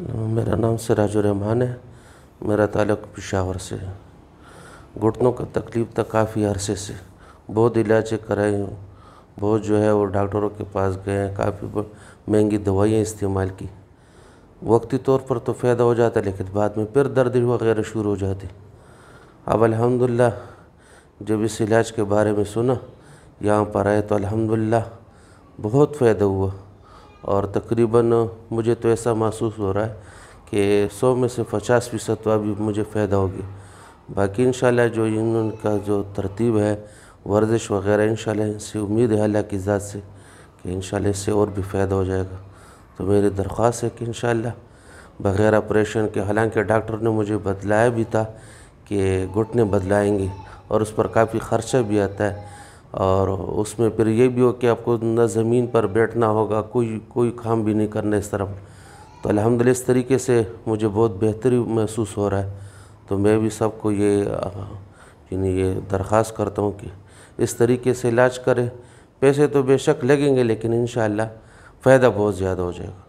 मेरा नाम रहमान है मेरा ताल्लुक पिशावर से है घुटनों का तकलीफ था काफ़ी अरसे से बहुत इलाज कराई हूँ बहुत जो है वो डॉक्टरों के पास गए हैं काफ़ी महंगी दवाइयाँ इस्तेमाल की वक्ती तौर पर तो फ़ायदा हो जाता लेकिन बाद में फिर दर्द वगैरह शुरू हो जाती अब अल्हम्दुलिल्लाह जब इस इलाज के बारे में सुना यहाँ पर आए तो अल्हम्दुलिल्लाह बहुत फ़ायदा हुआ और तकरीबन मुझे तो ऐसा महसूस हो रहा है कि सौ में से पचास फ़ीसद तो अभी मुझे फ़ायदा होगी बाकी इन जो उनका जो तरतीब है वर्जिश वगैरह इन इनसे उम्मीद है अल्लाह की ज़ात से कि इन इससे और भी फ़ायदा हो जाएगा तो मेरी दरख्वास्त है कि इन बग़ैर ऑपरेशन के हालांकि डॉक्टर ने मुझे बतलाया भी था कि घुटने बदलाएंगे और उस पर काफ़ी ख़र्चा भी आता है और उसमें फिर ये भी हो कि आपको न ज़मीन पर बैठना होगा कोई कोई काम भी नहीं करना इस तरफ तो अलहमदिल्ला इस तरीके से मुझे बहुत बेहतरी महसूस हो रहा है तो मैं भी सबको ये यानी ये दरख्वास्त करता हूँ कि इस तरीके से इलाज करें पैसे तो बेशक लगेंगे लेकिन इन फ़ायदा बहुत ज़्यादा हो जाएगा